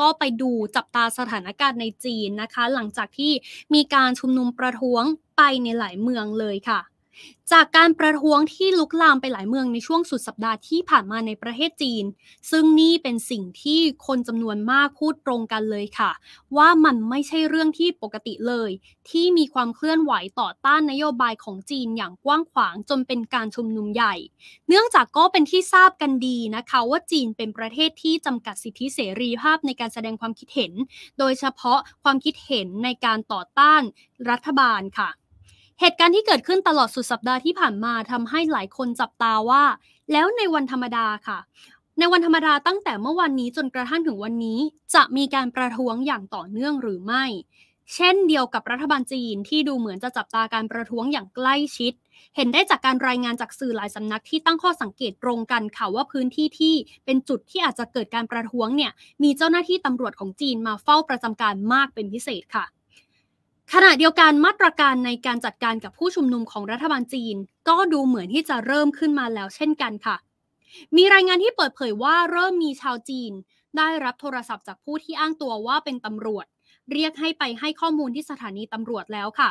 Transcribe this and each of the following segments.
ก็ไปดูจับตาสถานการณ์ในจีนนะคะ หลังจากที่มีการชุมนุมประท้วงไปในหลายเมืองเลยค่ะจากการประท้วงที่ลุกลามไปหลายเมืองในช่วงสุดสัปดาห์ที่ผ่านมาในประเทศจีน ซึ่งนี่เป็นสิ่งที่คนจำนวนมากพูดตรงกันเลยค่ะ ว่ามันไม่ใช่เรื่องที่ปกติเลย ที่มีความเคลื่อนไหวต่อต้านนโยบายของจีนอย่างกว้างขวางจนเป็นการชุมนุมใหญ่ เนื่องจากก็เป็นที่ทราบกันดีนะคะว่าจีนเป็นประเทศที่จำกัดสิทธิเสรีภาพในการแสดงความคิดเห็น โดยเฉพาะความคิดเห็นในการต่อต้านรัฐบาลค่ะเหตุการณ์ที่เกิดขึ้นตลอดสุดสัปดาห์ที่ผ่านมาทำให้หลายคนจับตาว่า แล้วในวันธรรมดาค่ะ ในวันธรรมดาตั้งแต่เมื่อวันนี้จนกระทั่งถึงวันนี้ จะมีการประท้วงอย่างต่อเนื่องหรือไม่ เช่นเดียวกับรัฐบาลจีนที่ดูเหมือนจะจับตาการประท้วงอย่างใกล้ชิด เห็นได้จากการรายงานจากสื่อหลายสำนักที่ตั้งข้อสังเกตตรงกันค่ะว่าพื้นที่ที่เป็นจุดที่อาจจะเกิดการประท้วงเนี่ยมีเจ้าหน้าที่ตำรวจของจีนมาเฝ้าประจำการมากเป็นพิเศษค่ะขณะเดียวกันมาตรการในการจัดการกับผู้ชุมนุมของรัฐบาลจีน ก็ดูเหมือนที่จะเริ่มขึ้นมาแล้วเช่นกันค่ะ มีรายงานที่เปิดเผยว่าเริ่มมีชาวจีน ได้รับโทรศัพท์จากผู้ที่อ้างตัวว่าเป็นตำรวจ เรียกให้ไปให้ข้อมูลที่สถานีตำรวจแล้วค่ะ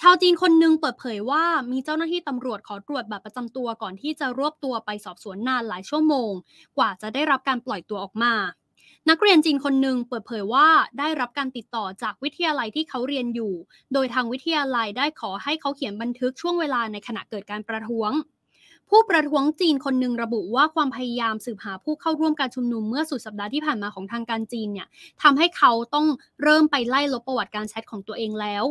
ชาวจีนคนหนึ่งเปิดเผยว่ามีเจ้าหน้าที่ตำรวจขอตรวจบัตรประจำตัวก่อนที่จะรวบตัวไปสอบสวนนานหลายชั่วโมง กว่าจะได้รับการปล่อยตัวออกมานักเรียนจีนคนหนึ่งเปิดเผยว่าได้รับการติดต่อจากวิทยาลัยที่เขาเรียนอยู่ โดยทางวิทยาลัยได้ขอให้เขาเขียนบันทึกช่วงเวลาในขณะเกิดการประท้วง ผู้ประท้วงจีนคนหนึ่งระบุว่าความพยายามสืบหาผู้เข้าร่วมการชุมนุม เมื่อสุดสัปดาห์ที่ผ่านมาของทางการจีนเนี่ยทำให้เขาต้องเริ่มไปไล่ลบประวัติการแชทของตัวเองแล้ว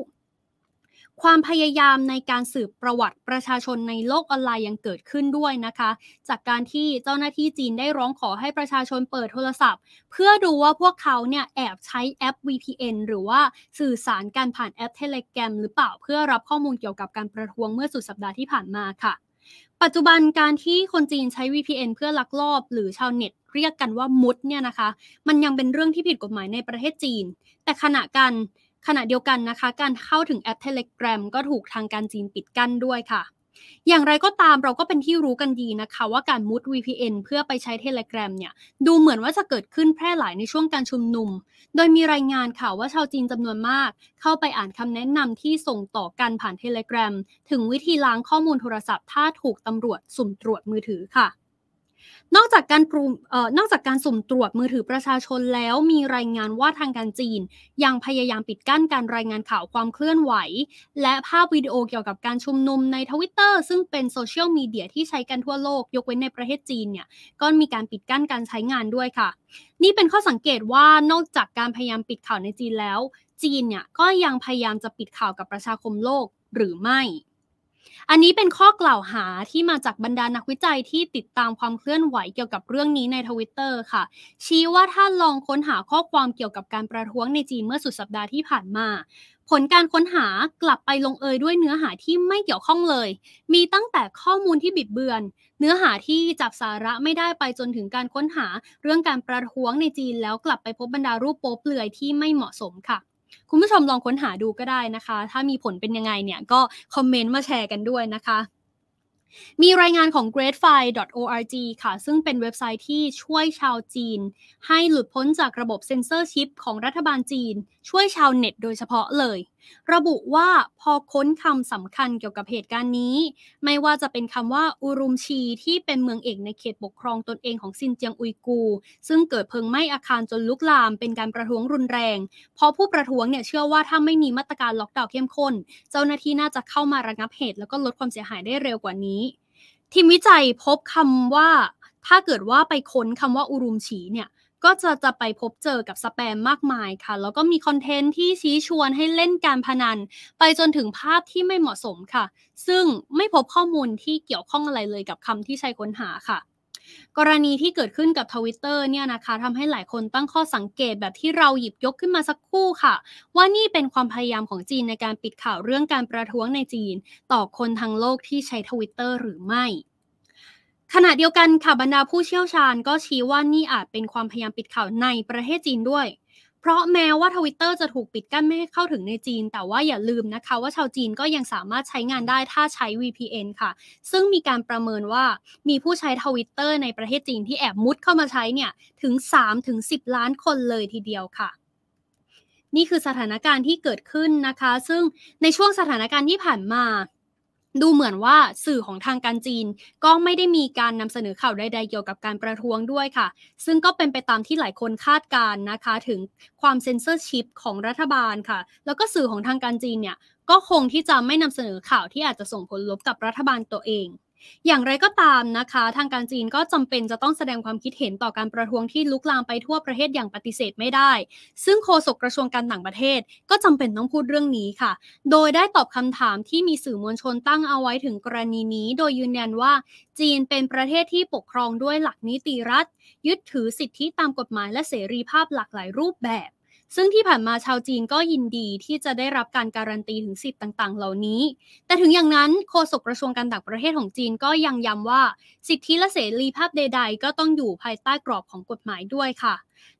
ความพยายามในการสืบประวัติประชาชนในโลกออนไลน์ยังเกิดขึ้นด้วยนะคะ จากการที่เจ้าหน้าที่จีนได้ร้องขอให้ประชาชนเปิดโทรศัพท์ เพื่อดูว่าพวกเขาเนี่ยแอบใช้แอป VPN หรือว่าสื่อสารการผ่านแอปเทเลแกรมหรือเปล่าเพื่อรับข้อมูลเกี่ยวกับการประท้วงเมื่อสุดสัปดาห์ที่ผ่านมาค่ะ ปัจจุบันการที่คนจีนใช้ VPN เพื่อลักลอบหรือชาวเน็ตเรียกกันว่ามุดเนี่ยนะคะ มันยังเป็นเรื่องที่ผิดกฎหมายในประเทศจีน แต่ขณะกันขณะเดียวกันนะคะการเข้าถึงแอปเทเลกราก็ถูกทางการจีนปิดกั้นด้วยค่ะ อย่างไรก็ตามเราก็เป็นที่รู้กันดีนะคะ ว่าการมุด VPN เพื่อไปใช้ Telegram เนี่ย ดูเหมือนว่าจะเกิดขึ้นแพร่หลายในช่วงการชุมนุม โดยมีรายงานข่าว่าชาวจีนจำนวนมาก เข้าไปอ่านคำแนะนำที่ส่งต่อกันผ่าน Telegram ถึงวิธีล้างข้อมูลโทรศัพท์ ถ้าถูกตำรวจสุ่มตรวจมือถือค่ะนอกจากการกลุ่มนอกจากการสุ่มตรวจมือถือประชาชนแล้วมีรายงานว่าทางการจีน ยังพยายามปิดกั้นการรายงานข่าวความเคลื่อนไหว และภาพวิดีโอเกี่ยวกับการชุมนุมในทวิตเตอร์ซึ่งเป็นโซเชียลมีเดียที่ใช้กันทั่วโลกยกเว้นในประเทศจีนเนี่ยก็มีการปิดกั้นการใช้งานด้วยค่ะ นี่เป็นข้อสังเกตว่านอกจากการพยายามปิดข่าวในจีนแล้ว จีนเนี่ยก็ยังพยายามจะปิดข่าวกับประชาคมโลกหรือไม่อันนี้เป็นข้อกล่าวหาที่มาจากบรรดานักวิจัยที่ติดตามความเคลื่อนไหวเกี่ยวกับเรื่องนี้ในทวิตเตอร์ค่ะ ชี้ว่าถ้าลองค้นหาข้อความเกี่ยวกับการประท้วงในจีนเมื่อสุดสัปดาห์ที่ผ่านมา ผลการค้นหากลับไปลงเอยด้วยเนื้อหาที่ไม่เกี่ยวข้องเลย มีตั้งแต่ข้อมูลที่บิดเบือนเนื้อหาที่จับสาระไม่ได้ไปจนถึงการค้นหาเรื่องการประท้วงในจีน แล้วกลับไปพบบรรดารูปโป๊เปลือยที่ไม่เหมาะสมค่ะคุณผู้ชมลองค้นหาดูก็ได้นะคะ ถ้ามีผลเป็นยังไงเนี่ย ก็คอมเมนต์มาแชร์กันด้วยนะคะ มีรายงานของ greatfi.org ค่ะ ซึ่งเป็นเว็บไซต์ที่ช่วยชาวจีน ให้หลุดพ้นจากระบบเซ็นเซอร์ชิปของรัฐบาลจีน ช่วยชาวเน็ตโดยเฉพาะเลยระบุว่าพอค้นคำสำคัญเกี่ยวกับเหตุการณ์นี้ ไม่ว่าจะเป็นคำว่าอุรุมชีที่เป็นเมืองเอกในเขตปกครองตนเองของซินเจียงอุยกู ซึ่งเกิดเพลิงไหม้อาคารจนลุกลาม เป็นการประท้วงรุนแรงเพราะผู้ประท้วงเนี่ยเชื่อว่าถ้าไม่มีมาตรการล็อกดาวน์เข้มข้น เจ้าหน้าที่น่าจะเข้ามาระงับเหตุแล้วก็ลดความเสียหายได้เร็วกว่านี้ ทีมวิจัยพบคำว่าถ้าเกิดว่าไปค้นคำว่าอุรุมชีเนี่ยก็จะจะไปพบเจอกับสแปมมากมายค่ะ แล้วก็มีคอนเทนต์ที่ชี้ชวนให้เล่นการพนัน ไปจนถึงภาพที่ไม่เหมาะสมค่ะ ซึ่งไม่พบข้อมูลที่เกี่ยวข้องอะไรเลยกับคำที่ใช้ค้นหาค่ะ กรณีที่เกิดขึ้นกับทวิตเตอร์เนี่ยนะคะทำให้หลายคนตั้งข้อสังเกตแบบที่เราหยิบยกขึ้นมาสักคู่ค่ะ ว่านี่เป็นความพยายามของจีนในการปิดข่าวเรื่องการประท้วงในจีน ต่อคนทั้งโลกที่ใช้ทวิตเตอร์หรือไม่ขณะเดียวกันค่ะบรรดาผู้เชี่ยวชาญก็ชี้ว่านี่อาจเป็นความพยายามปิดข่าวในประเทศจีนด้วย เพราะแม้ว่าทวิตเตอร์จะถูกปิดกั้นไม่ให้เข้าถึงในจีน แต่ว่าอย่าลืมนะคะว่าชาวจีนก็ยังสามารถใช้งานได้ถ้าใช้ VPN ค่ะ ซึ่งมีการประเมินว่ามีผู้ใช้ทวิตเตอร์ในประเทศจีนที่แอบมุดเข้ามาใช้เนี่ย ถึง3ถึง10 ล้านคนเลยทีเดียวค่ะ นี่คือสถานการณ์ที่เกิดขึ้นนะคะ ซึ่งในช่วงสถานการณ์ที่ผ่านมาดูเหมือนว่าสื่อของทางการจีนก็ไม่ได้มีการนำเสนอข่าวใดๆเกี่ยวกับการประท้วงด้วยค่ะ ซึ่งก็เป็นไปตามที่หลายคนคาดการนะคะถึงความเซ็นเซอร์ชิพของรัฐบาลค่ะ แล้วก็สื่อของทางการจีนเนี่ย ก็คงที่จะไม่นำเสนอข่าวที่อาจจะส่งผลลบกับรัฐบาลตัวเองอย่างไรก็ตามนะคะทางการจีนก็จำเป็นจะต้องแสดงความคิดเห็นต่อการประท้วงที่ลุกลามไปทั่วประเทศอย่างปฏิเสธไม่ได้ ซึ่งโฆษกกระทรวงการต่างประเทศก็จำเป็นต้องพูดเรื่องนี้ค่ะ โดยได้ตอบคำถามที่มีสื่อมวลชนตั้งเอาไว้ถึงกรณีนี้โดยยืนยันว่า จีนเป็นประเทศที่ปกครองด้วยหลักนิติรัฐ ยึดถือสิทธิตามกฎหมายและเสรีภาพหลากหลายรูปแบบซึ่งที่ผ่านมาชาวจีนก็ยินดีที่จะได้รับการการันตีถึงสิทธิ์ต่าง ๆ เหล่านี้ แต่ถึงอย่างนั้น โฆษกกระทรวงการต่างประเทศของจีนก็ยังย้ำว่าสิทธิและเสรีภาพใด ๆ ก็ต้องอยู่ภายใต้กรอบของกฎหมายด้วยค่ะ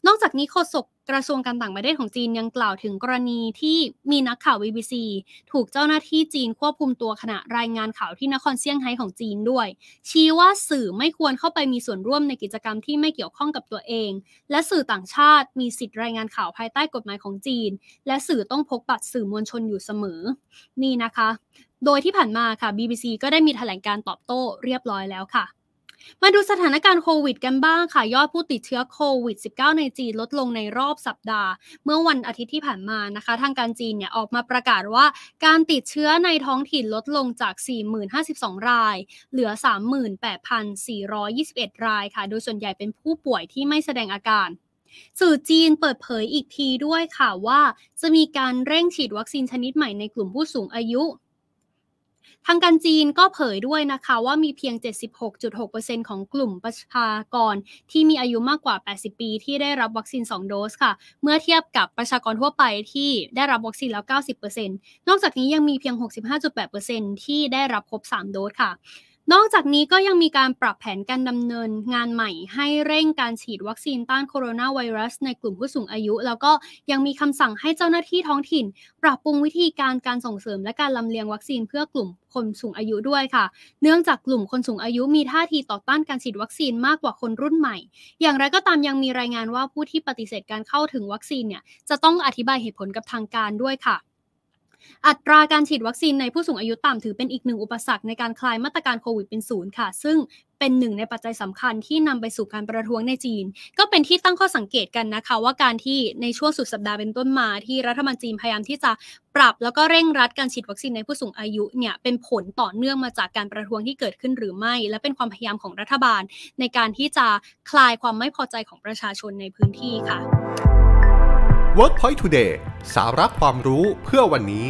นอกจากนี้โฆษกกระทรวงการต่างประเทศของจีนยังกล่าวถึงกรณีที่มีนักข่าว BBC ถูกเจ้าหน้าที่จีนควบคุมตัวขณะ รายงานข่าวที่นครเซี่ยงไฮ้ของจีนด้วย ชี้ว่าสื่อไม่ควรเข้าไปมีส่วนร่วมในกิจกรรมที่ไม่เกี่ยวข้องกับตัวเอง และสื่อต่างชาติมีสิทธิ์รายงานข่าวภายใต้กฎหมายของจีน และสื่อต้องพกบัตรสื่อมวลชนอยู่เสมอ นี่นะคะ โดยที่ผ่านมาค่ะ BBC ก็ได้มีแถลงการตอบโต้เรียบร้อยแล้วค่ะมาดูสถานการณ์โควิดกันบ้างค่ะยอดผู้ติดเชื้อโควิด -19 ในจีนลดลงในรอบสัปดาห์ เมื่อวันอาทิตย์ที่ผ่านมานะคะ ทางการจีนเนี่ยออกมาประกาศว่า การติดเชื้อในท้องถิ่นลดลงจาก40,052 ราย เหลือ 38,421 รายค่ะ โดยส่วนใหญ่เป็นผู้ป่วยที่ไม่แสดงอาการ สื่อจีนเปิดเผยอีกทีด้วยค่ะว่า จะมีการเร่งฉีดวัคซีนชนิดใหม่ในกลุ่มผู้สูงอายุทางการจีนก็เผยด้วยนะคะว่ามีเพียง 76.6%ของกลุ่มประชากรที่มีอายุมากกว่า 80 ปีที่ได้รับวัคซีน2โดสค่ะ เมื่อเทียบกับประชากรทั่วไปที่ได้รับวัคซีนแล้ว 90%นอกจากนี้ยังมีเพียง 65.8%ที่ได้รับครบ3 โดสค่ะนอกจากนี้ก็ยังมีการปรับแผนการดำเนินงานใหม่ ให้เร่งการฉีดวัคซีนต้านโคโรนาไวรัสในกลุ่มผู้สูงอายุ แล้วก็ยังมีคำสั่งให้เจ้าหน้าที่ท้องถิ่น ปรับปรุงวิธีการการส่งเสริมและการลำเลียงวัคซีนเพื่อกลุ่มคนสูงอายุด้วยค่ะ เนื่องจากกลุ่มคนสูงอายุ มีท่าทีต่อต้านการฉีดวัคซีนมากกว่าคนรุ่นใหม่ อย่างไรก็ตามยังมีรายงานว่าผู้ที่ปฏิเสธการเข้าถึงวัคซีนเนี่ยจะต้องอธิบายเหตุผลกับทางการด้วยค่ะอัตราการฉีดวัคซีนในผู้สูงอายุต่ำถือเป็นอีกหนึ่งอุปสรรคในการคลายมาตรการโควิดเป็นศูนย์ค่ะซึ่งเป็นหนึ่งในปัจจัยสำคัญที่นำไปสู่การประท้วงในจีน ก็เป็นที่ตั้งข้อสังเกตกันนะคะว่าการที่ในช่วงสุดสัปดาห์เป็นต้นมา ที่รัฐบาลจีนพยายามที่จะปรับแล้วก็เร่งรัดการฉีดวัคซีนในผู้สูงอายุเนี่ยเป็นผลต่อเนื่องมาจากการประท้วงที่เกิดขึ้นหรือไม่ และเป็นความพยายามของรัฐบาล ในการที่จะคลายความไม่พอใจของประชาชนในพื้นที่ค่ะ Workpoint Today สาระความรู้เพื่อวันนี้